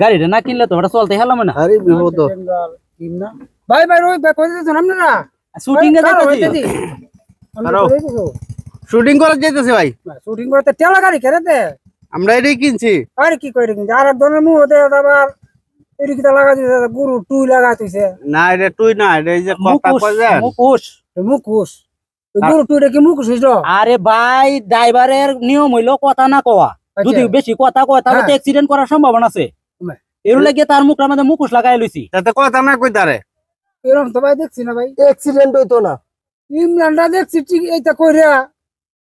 গাড়িটা না কিনলে তো ওটা চলতে হেলাম না আরে বিপদ ভাই ভাই রবি ভাই কই না না শুটিং এ যাইতেছি শুটিং ভাই শুটিং করতে টেলা গাড়ি দে আমরা এটাই কিনছি আরে কি কইরে কিনছি আর দনের মুহ হতে আবার এরিকিটা লাগা দিছে গুরু টুই লাগা দিছে না এটা টুই না এটা এই যে কথা মুকুশ মুকুশ গুরু কি মুকুশ হইলো আরে ভাই ড্রাইভারের নিয়ম হইলো কথা না কওয়া আচ্ছা। যদি বেশি কথা কয় তাহলে তো অ্যাক্সিডেন্ট করার সম্ভাবনা আছে এর লাগে তার মুখ আমাদের মুখোশ লাগাই লইছি তাতে কথা না কই তারে এরকম তো ভাই দেখছি না ভাই অ্যাক্সিডেন্ট হইতো না ইমরানরা দেখছি ঠিক এইটা কইরা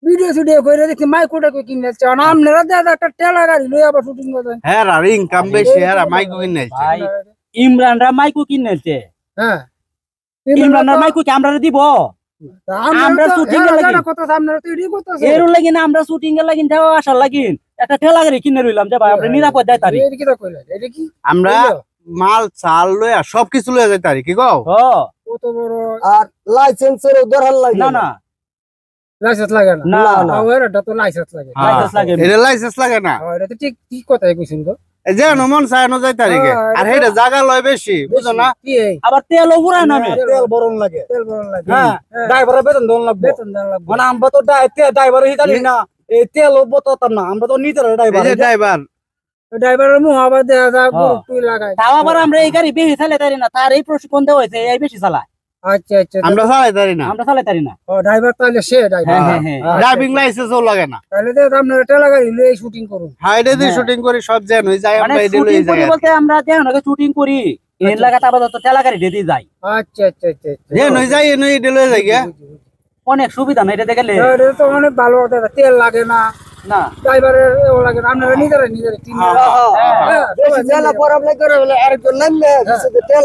ভিডিও ভিডিও কইরা দেখছি মাইক কোটা কই কিনে নাম আর দাদা একটা টেলা গাড়ি লই আবার শুটিং করে হ্যাঁ আর ইনকাম বেশি আর হ্যাঁ, মাইক কিনছে আছে ভাই ইমরানরা মাইক কিনে আছে হ্যাঁ ইমরানরা মাইক কি আমরা দিব আমরা শুটিং এর লাগিন এর লাগিন আমরা শুটিং ঠেলা কিনে রইলাম মাল চাল লয়া সবকিছু লয়া যাই তারি কি কও কত বড় আর না লাইসেন্স লাগে না না লাইসেন্স লাগে লাইসেন্স লাগে লাইসেন্স হ্যাঁ। লাগে না এটা ঠিক ঠিক কথাই কইছেন তো যে নমন চাই নয় তারিখে হ্যাঁ, আর সেটা জায়গা লয় বেশি বুঝো না আবার তেল পুরায় হ্যাঁ, না তেল বরণ লাগে তেল বরণ লাগে হ্যাঁ, হ্যাঁ ড্রাইভারের বেতন দেওয়া লাগবে বেতন দেওয়া লাগবে মানে আমরা তো ড্রাইভার হিসাবে না এই তেল বোতাম না আমরা তো নিজের ড্রাইভার ড্রাইভার ড্রাইভারের মুখ আবার দেখা যায় তাও আবার আমরা এই গাড়ি বেশি চালাতে তাই না তার এই প্রশিক্ষণ দেওয়া হয়েছে এই বেশি চালায় আচ্ছা আচ্ছা আমরা হ্যাঁ, হ্যাঁ, হ্যাঁ। ও লাগে না শুটিং করুন শুটিং সব মানে আচ্ছা, আচ্ছা, আচ্ছা, অনেক সুবিধা না দেখে তো অনেক ভালো তেল লাগে না না ড্রাইভারের ও লাগে নিজেরা নিজেরা তিন জেলা বলে আরেকজন নামলে তেল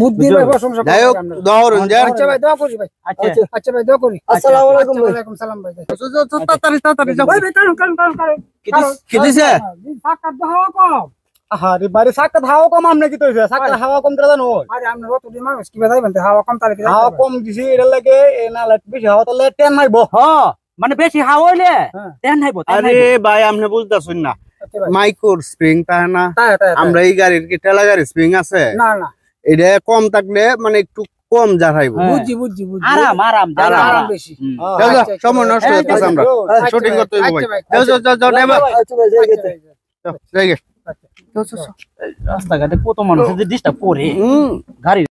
বুদ্ধির আচ্ছা, আচ্ছা ভাই আচ্ছা। আচ্ছা, কম আরে কি তোইছে সাকা কম দিলা কম তালে কম দিছি এর এ না লাট বেশি হাওয়া তালে টেন নাইবো হ্যাঁ মানে বেশি হাওয়া হইলে হ্যাঁ। টেন ভাই আমনে বুঝতাছেন না মাইকোর স্প্রিং তা আমরা এই গাড়ির কি টেলা গাড়ি স্প্রিং আছে না না এটা কম থাকলে মানে একটু কম জারাইব হ্যাঁ। বুঝি বুঝি বুঝি আরাম আরাম আরাম বেশি দেখো আচ্ছা, আচ্ছা, সময় আচ্ছা, নষ্ট হচ্ছে আমরা শুটিং করতে হইব ভাই দেখো দেখো দেখো ড্রাইভার যাও যাই গে রাস্তাঘাটে কত মানুষ যদি ডিস্টার্ব করে গাড়ি